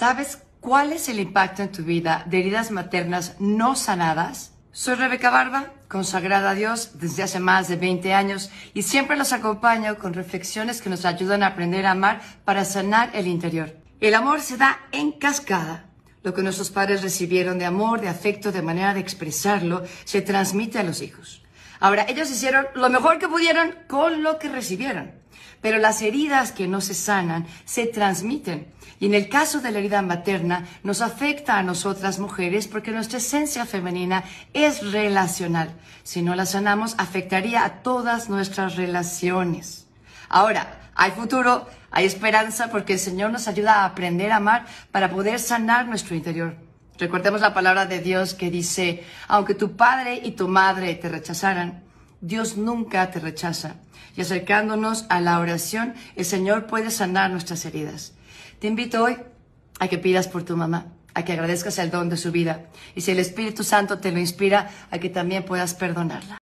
¿Sabes cuál es el impacto en tu vida de heridas maternas no sanadas? Soy Rebeca Barba, consagrada a Dios desde hace más de 20 años y siempre los acompaño con reflexiones que nos ayudan a aprender a amar para sanar el interior. El amor se da en cascada. Lo que nuestros padres recibieron de amor, de afecto, de manera de expresarlo, se transmite a los hijos. Ahora, ellos hicieron lo mejor que pudieron con lo que recibieron. Pero las heridas que no se sanan se transmiten. Y en el caso de la herida materna, nos afecta a nosotras mujeres porque nuestra esencia femenina es relacional. Si no la sanamos, afectaría a todas nuestras relaciones. Ahora, hay futuro, hay esperanza porque el Señor nos ayuda a aprender a amar para poder sanar nuestro interior. Recordemos la palabra de Dios que dice, aunque tu padre y tu madre te rechazaran, Dios nunca te rechaza. Y acercándonos a la oración, el Señor puede sanar nuestras heridas. Te invito hoy a que pidas por tu mamá, a que agradezcas el don de su vida. Y si el Espíritu Santo te lo inspira, a que también puedas perdonarla.